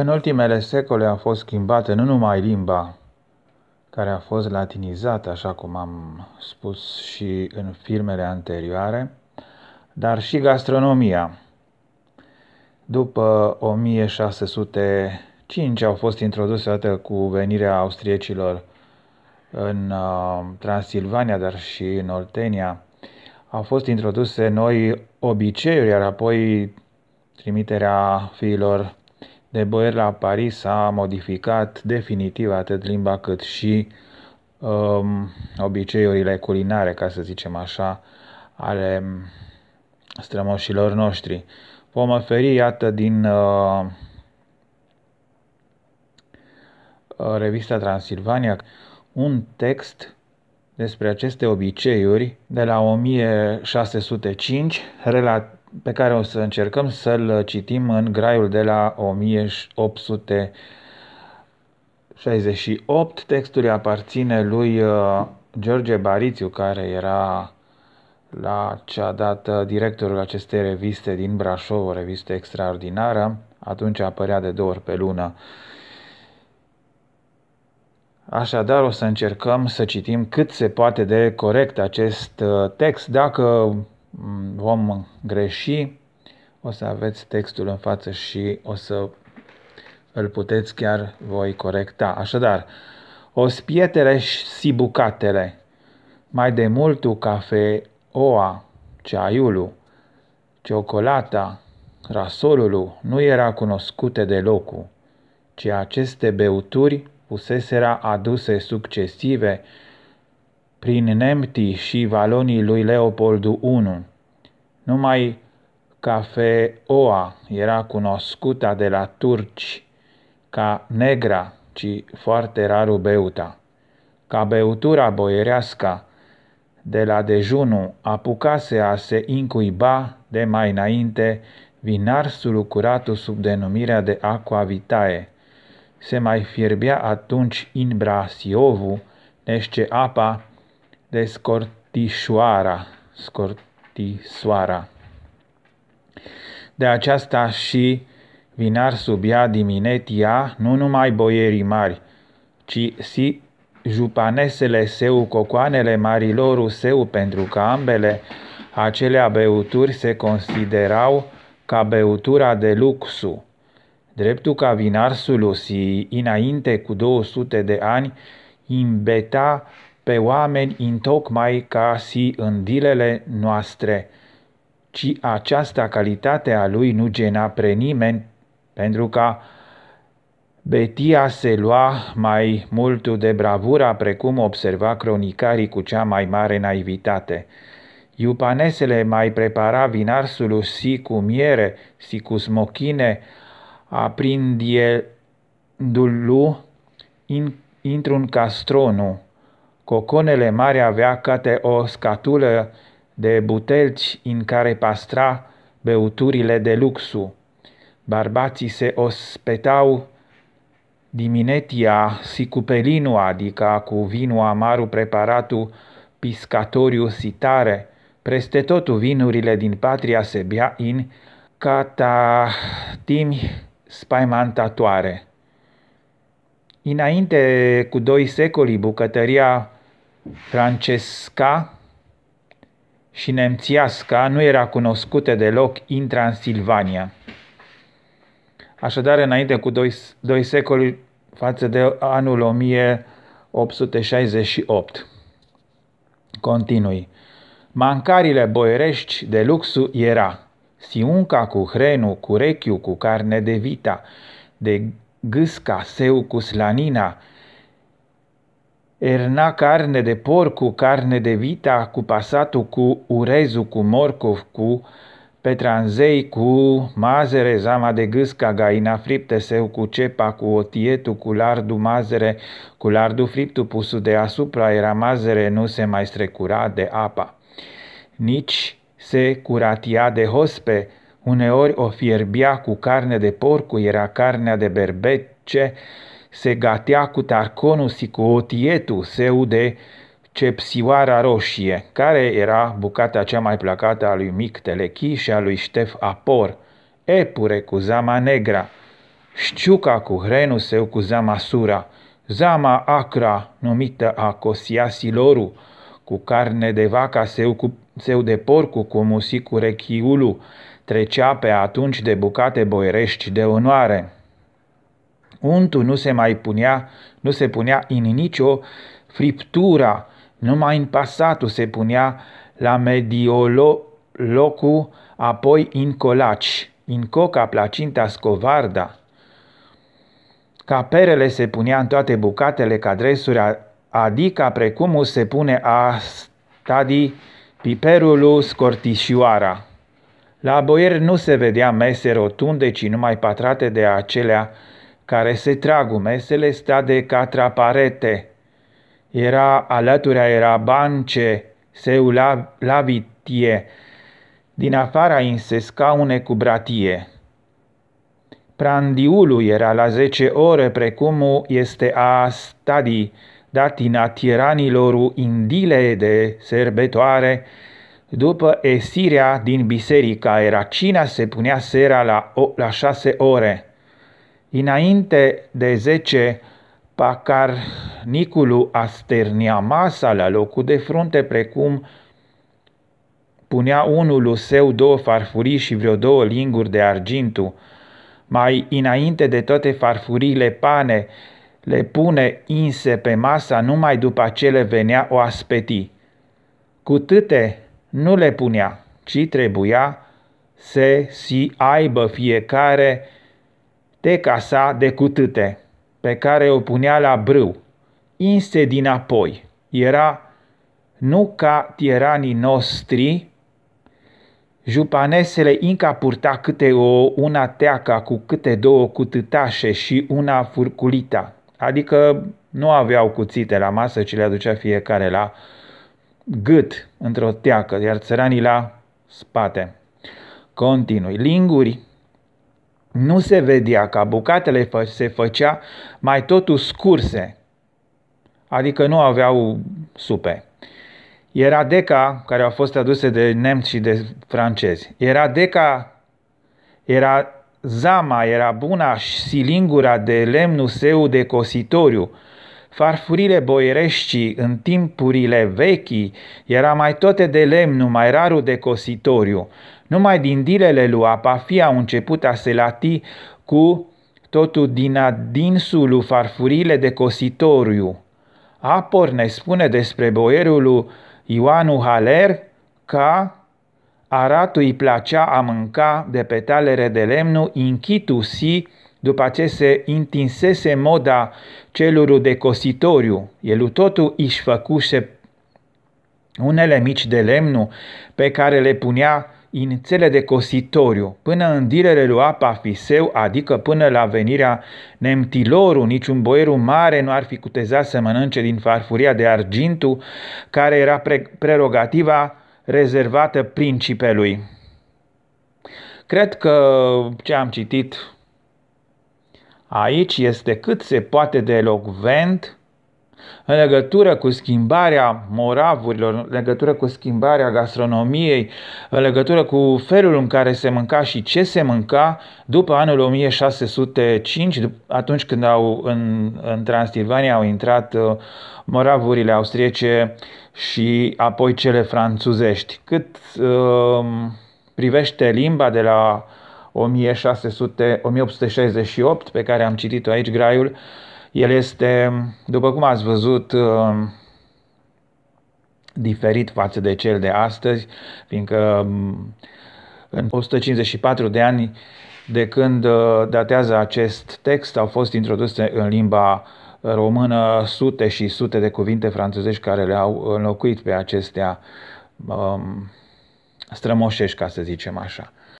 În ultimele secole a fost schimbată nu numai limba, care a fost latinizată, așa cum am spus și în filmele anterioare, dar și gastronomia. După 1605 au fost introduse odată cu venirea austriecilor în uh, Transilvania, dar și în Oltenia, au fost introduse noi obiceiuri, iar apoi trimiterea fiilor de Boer la Paris a modificat definitiv atât limba cât și um, obiceiurile culinare, ca să zicem așa, ale strămoșilor noștri. Vom oferi, iată, din uh, revista Transilvania un text despre aceste obiceiuri de la 1605, relat pe care o să încercăm să-l citim în graiul de la 1868. Textul aparține lui uh, George Barițiu, care era la cea dată directorul acestei reviste din Brașov, o revistă extraordinară. Atunci apărea de două ori pe lună. Așadar, o să încercăm să citim cât se poate de corect acest uh, text. Dacă Mm, vom greși, o să aveți textul în față și o să îl puteți chiar voi corecta. Așadar, o spietere și bucatele, mai de cafe, oa, ceaiulu, ciocolata, rasolul nu era cunoscute de locul, ci aceste beuturi puseseră aduse succesive prin Nemti și valonii lui Leopoldu I. Numai cafeoa era cunoscută de la turci ca negra, ci foarte rar beuta. Ca beutura boierească de la dejunul apucase a se incuiba de mai înainte vinarsul curatul sub denumirea de aqua vitae. Se mai fierbea atunci in brasiovu, nește apa de scortișoara, scortisoara. De aceasta și vinar subia dimineția, nu numai boierii mari, ci și jupanesele seu, cocoanele marilor seu, pentru că ambele acelea beuturi se considerau ca beutura de luxu. Dreptul ca vinarsul si înainte cu 200 de ani, imbeta pe oameni întocmai ca și în dilele noastre, ci această calitate a lui nu gena pre nimeni, pentru că Betia se lua mai mult de bravura, precum observa cronicarii cu cea mai mare naivitate. Iupanesele mai prepara vinarsul si cu miere, si cu smochine, aprindie dulu intr un castronu Coconele mari avea câte o scatulă de butelci în care pastra băuturile de luxu. Barbații se ospetau diminetia si cu pelinu, adică cu vinul amaru preparatul piscatoriu sitare. Preste totu vinurile din patria se bea în catatimi spaimantatoare. Înainte cu doi secoli, bucătăria Francesca și Nemțiasca nu era cunoscută deloc în Transilvania. Așadar, înainte cu doi, doi secoli față de anul 1868. Continui. Mancarile boierești de luxu era siunca cu hrenu, cu rechiu, cu carne de vita, de gâsca, seu cu slanina, Erna carne de porc cu carne de vita, cu pasatul, cu urezul, cu morcov, cu petranzei, cu mazere, zama de gâsca, gaina fripte, seu cu cepa, cu otietu cu lardu mazere, cu lardu friptu pusul deasupra, era mazere, nu se mai strecura de apa. Nici se curatia de hospe, uneori o fierbia cu carne de porcu, era carnea de berbece, se gatea cu Tarconus și cu otietul său de cepsioara roșie, care era bucata cea mai placată a lui Mic Telechi și a lui Ștef Apor, epure cu zama negra, șciuca cu hrenul său cu zama sura, zama acra, numită a cosiasiloru, cu carne de vaca său, cu, său de porcu cu musicul rechiulu, trecea pe atunci de bucate boierești de onoare, Untul nu se mai punea, nu se punea în nicio friptura, numai în pasatul se punea la locul, apoi în colaci, în coca, placinta, scovarda. Caperele se punea în toate bucatele ca dresuri, adică precum se pune a stadi piperul scortișioara. La boier nu se vedea mese rotunde, ci numai patrate de acelea care se trag mesele, stea de catra parete. Era alătura era bance, seu la lavitie din afara inse scaune cu bratie. Prandiulu era la zece ore, precum este a stadii, datina tiranilor indile de sărbătoare, după esirea din biserica era cina se punea seara la, o, la șase ore. Înainte de zece, Niculu asternia masa la locul de frunte precum punea unul său două farfurii și vreo două linguri de argintu. Mai înainte de toate farfurile pane, le pune inse pe masa, numai după ce le venea o aspeti. Cu tâte nu le punea, ci trebuia să si aibă fiecare teca sa de cutâte, pe care o punea la brâu, inse dinapoi. Era nu ca tiranii nostri Jupanesele Inca purta câte o, una teaca cu câte două cutâtașe și una furculita, adică nu aveau cuțite la masă, ci le aducea fiecare la gât într-o teacă, iar țăranii la spate. Continui. Linguri nu se vedea ca bucatele se făcea mai totuși scurse, adică nu aveau supe. Era deca, care au fost aduse de nemți și de francezi, era deca, era zama, era buna silingura de lemnul său de cositoriu, Farfurile boierești în timpurile vechi era mai toate de lemn, mai rarul de cositoriu. Numai din dilele lui Apafia au început a se lati cu totul din adinsul farfurile de cositoriu. Apor ne spune despre boierul lui Ioanu Haler ca aratul îi placea a mânca de petalele de lemn, inchitu si după ce se intinsese moda celor de cositoriu, el totul își făcuse unele mici de lemn pe care le punea în țele de cositoriu, până în dilele lui apa fiseu, adică până la venirea nemtiloru, niciun boieru mare nu ar fi cutezat să mănânce din farfuria de argintu, care era pre- prerogativa rezervată principelui. Cred că ce am citit Aici este cât se poate de elocvent în legătură cu schimbarea moravurilor, în legătură cu schimbarea gastronomiei, în legătură cu felul în care se mânca și ce se mânca după anul 1605, atunci când au, în, în Transilvania au intrat uh, moravurile austriece și apoi cele franțuzești. Cât uh, privește limba de la 1600, 1868, pe care am citit-o aici, graiul, el este, după cum ați văzut, um, diferit față de cel de astăzi, fiindcă um, în 154 de ani de când uh, datează acest text au fost introduse în limba română sute și sute de cuvinte franțuzești care le-au înlocuit pe acestea um, strămoșești, ca să zicem așa.